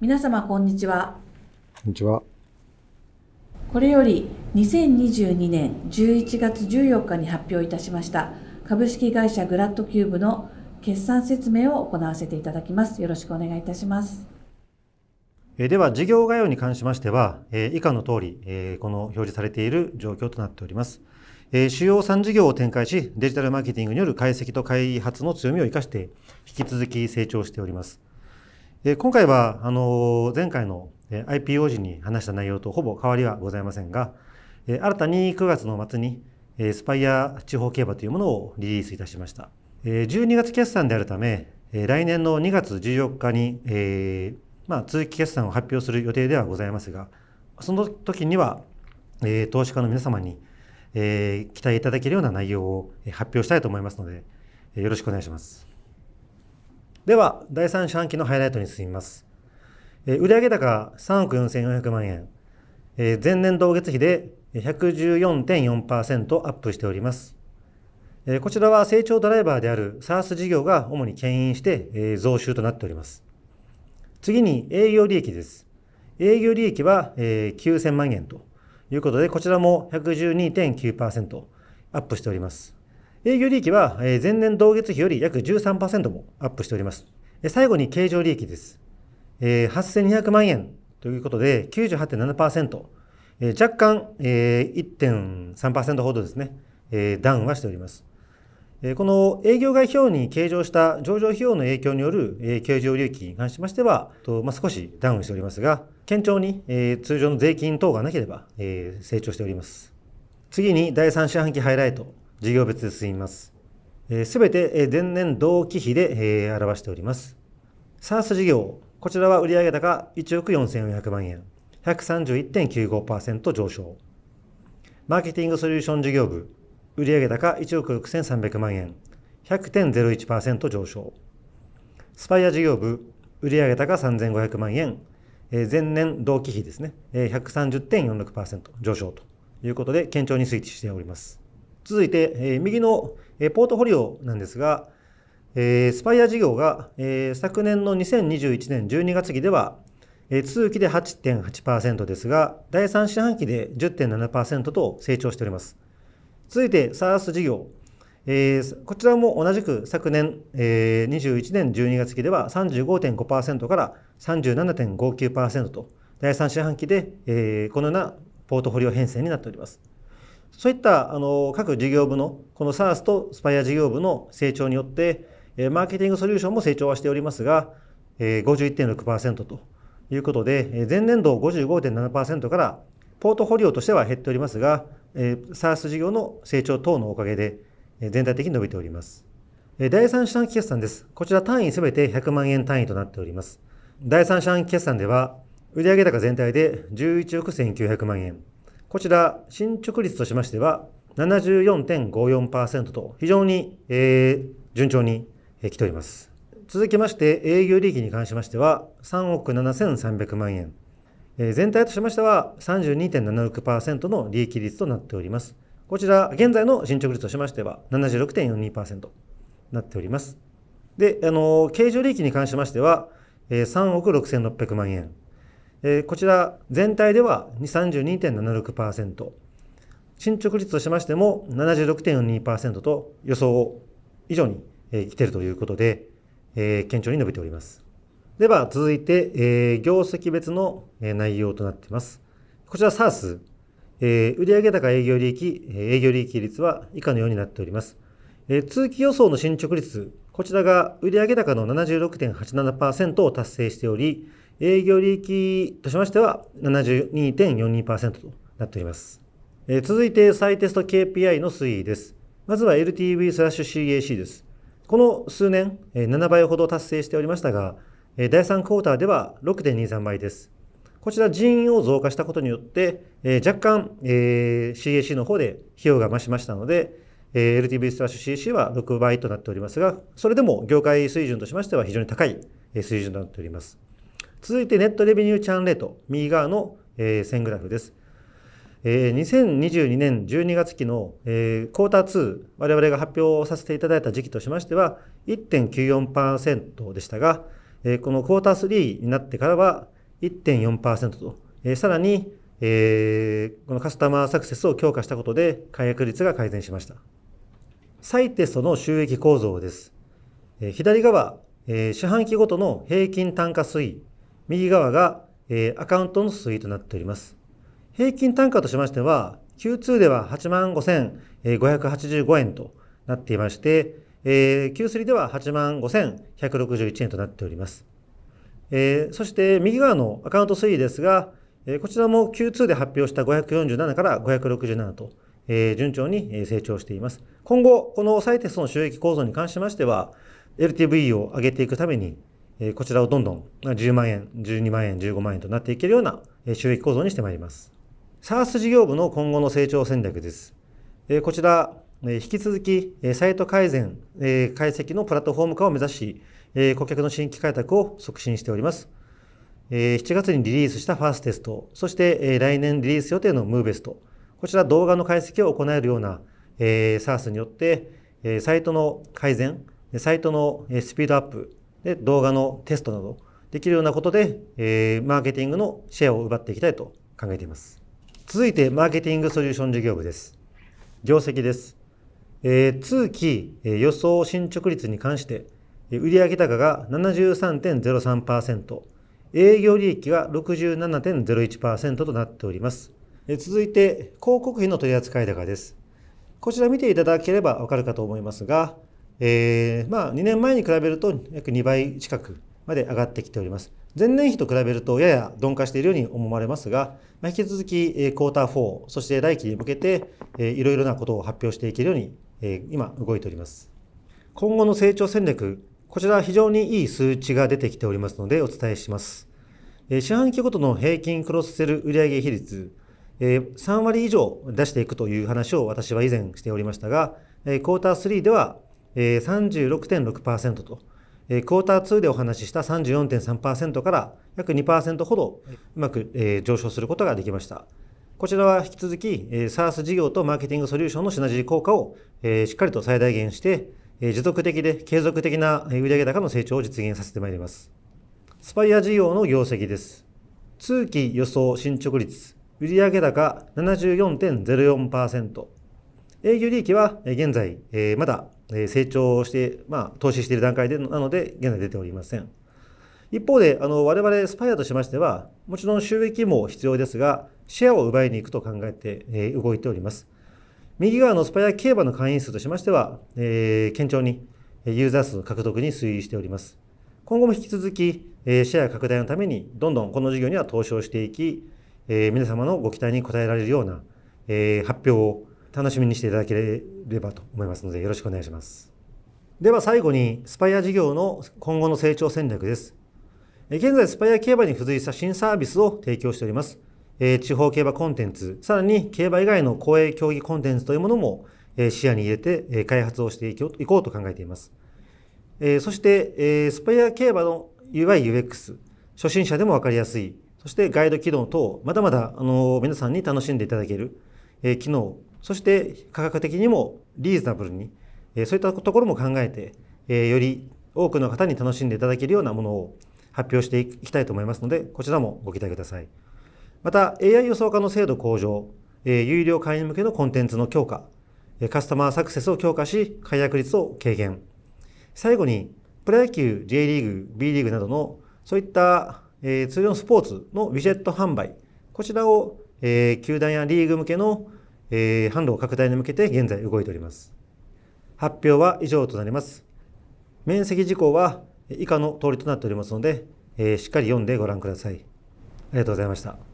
皆様こんにちは。こんにちは。これより2022年11月14日に発表いたしました株式会社グラッドキューブの決算説明を行わせていただきます。よろしくお願いいたします。では事業概要に関しましては、以下の通り、この表示されている状況となっております。主要3事業を展開し、デジタルマーケティングによる解析と開発の強みを生かして、引き続き成長しております。え今回はあの前回の IPO 時に話した内容とほぼ変わりはございませんが、え新たに9月の末に、えスパイア地方競馬というものをリリースいたしました、え12月決算であるため、え来年の2月14日に、えー、まあ、通期決算を発表する予定ではございますがその時には、え投資家の皆様に、え期待いただけるような内容を発表したいと思いますので、よろしくお願いします。では、第3四半期のハイライトに進みます。えー、売上高3億4400万円、えー、前年同月比で114.4%アップしております。えー、こちらは成長ドライバーである SARS 事業が主に牽引して、えー、増収となっております。次に営業利益です。営業利益は、えー、9000万円ということで、こちらも112.9%アップしております。営業利益は前年同月比より約13%もアップしております。最後に経常利益です。8200万円ということで98.7%。若干1.3%ほどですね、ダウンはしております。この営業外用に計上した上場費用の影響による経常利益に関しましては、まあ、少しダウンしておりますが、堅調に通常の税金等がなければ成長しております。次に第3四半期ハイライト事業別で進みます。す、べ、て前年同期比で表しております。SARS 事業、こちらは売上高1億4400万円、131.95%上昇。マーケティングソリューション事業部、売上高1億6300万円、100.01%上昇。スパイア事業部、売上高3500万円、前年同期比ですね、130.46%上昇ということで、堅調に推移しております。続いて、え右の、ポートフォリオなんですが、えスパイア事業が、え昨年の2021年12月期では、え通期で8.8%ですが、第3四半期で10.7%と成長しております。続いて SARS 事業、えこちらも同じく昨年、え21年12月期では35.5%から37.59%と、第3四半期で、えこのようなポートフォリオ編成になっております。そういったあの各事業部のこの SARS とスパイア事業部の成長によって、えマーケティングソリューションも成長はしておりますが、え51.6%ということで、前年度55.7%からポートフォリオとしては減っておりますが、えー、SARS 事業の成長等のおかげで、え全体的に伸びております。え第3四半期決算です。こちら単位すべて100万円単位となっております。第3四半期決算では、売上高全体で11億1900万円、こちら、進捗率としましては、74.54%と非常に、えー、順調に、えー、来ております。続きまして営業利益に関しましては3億7300万円、全体としましては32.76%の利益率となっております。こちら、現在の進捗率としましては76.42%となっております。で、あの経常利益に関しましては、3億6600万円、えー、こちら全体では32.76%進捗率としましても76.42%と予想以上に、えー、来ているということで、えー、堅調に伸びておりますでは続いて、えー、業績別の、えー、内容となっていますこちら SARS、えー、売上高営業利益、営業利益率は以下のようになっております、えー、通期予想の進捗率こちらが売上高の76.87%を達成しており営業利益としましては72.42%となっております。続いて再テスト KPI の推移です。まずは LTV スラッシュ CAC です。この数年、え7倍ほど達成しておりましたが、第3クォーターでは6.23倍です。こちら人員を増加したことによって、若干、CAC の方で費用が増しましたので、LTV スラッシュ CAC は6倍となっておりますが、それでも業界水準としましては非常に高い水準となっております。続いてネットレベニューチャンレート右側の、えー、線グラフです、えー、2022年12月期の、えー、クォーター2我々が発表させていただいた時期としましては1.94%でしたが、えー、このクォーター3になってからは1.4%と、えー、さらに、えー、このカスタマーサクセスを強化したことで解約率が改善しました再テストの収益構造です、えー、左側、えー、四半期ごとの平均単価推移右側が、えー、アカウントの推移となっております。平均単価としましては、Q2 では85,585万円となっていまして、えー、Q3 では85,161万円となっております。えー、そして右側のアカウント推移ですが、えー、こちらも Q2 で発表した547から567と、えー、順調に成長しています。今後、このサイテストの収益構造に関しましては、LTV を上げていくために、えこちらをどんどん10万円、12万円、15万円となっていけるような収益構造にしてまいります。サース事業部の今後の成長戦略です。えこちら、え引き続き、えサイト改善、え解析のプラットフォーム化を目指し、え顧客の新規開拓を促進しております。え7月にリリースしたファーステスト、そしてえ来年リリース予定のムーベスト、こちら動画の解析を行えるような s サースによって、えサイトの改善、サイトのスピードアップ、で動画のテストなどできるようなことで、えー、マーケティングのシェアを奪っていきたいと考えています続いてマーケティングソリューション事業部です業績です、えー、通期、えー、予想進捗率に関して、売上高が73.03%営業利益が67.01%となっております、えー、続いて広告費の取扱高ですこちら見ていただければわかるかと思いますがえー、まあ、2年前に比べると約2倍近くまで上がってきております。前年比と比べるとやや鈍化しているように思われますが、まあ、引き続き、えー、クォーター4、そして来期に向けて、えー、いろいろなことを発表していけるように、えー、今動いております。今後の成長戦略、こちら非常にいい数値が出てきておりますのでお伝えします。え四半期ごとの平均クロスセル売上比率、え3割以上出していくという話を私は以前しておりましたが、えクォーター3ではえー、36.6%と、えクォーター2でお話しした34.3%から約2%ほどうまく、え上昇することができました。こちらは引き続き、えー、SARS 事業とマーケティングソリューションのシナジー効果を、えしっかりと最大限して、え持続的で継続的な売上高の成長を実現させてまいります。スパイア事業の業績です。通期予想進捗率、売上高74.04%。営業利益は現在、えまだ成長して、まあ、投資している段階でなので現在出ておりません一方であの我々スパイアとしましてはもちろん収益も必要ですがシェアを奪いに行くと考えて、え動いております右側のスパイア競馬の会員数としましては、えー、堅調にユーザー数の獲得に推移しております今後も引き続き、えシェア拡大のためにどんどんこの事業には投資をしていき、え皆様のご期待に応えられるような、え発表を楽しみにしていただければと思いますのでよろしくお願いします。では最後にスパイア事業の今後の成長戦略です。現在スパイア競馬に付随した新サービスを提供しております。地方競馬コンテンツ、さらに競馬以外の公営競技コンテンツというものも視野に入れて開発をしていこうと考えています。そしてスパイア競馬の UI、UX、初心者でも分かりやすい、そしてガイド機能等、まだまだあの皆さんに楽しんでいただける機能そして価格的にもリーズナブルに、えそういったところも考えて、えより多くの方に楽しんでいただけるようなものを発表していきたいと思いますので、こちらもご期待ください。また、AI 予想化の精度向上、え有料会員向けのコンテンツの強化、カスタマーサクセスを強化し、解約率を軽減。最後に、プロ野球、J リーグ、B リーグなどの、そういった、え通常のスポーツのウィジェット販売、こちらを、え球団やリーグ向けのえ販路拡大に向けて現在動いております。発表は以上となります。面積事項は以下の通りとなっておりますので、えしっかり読んでご覧ください。ありがとうございました。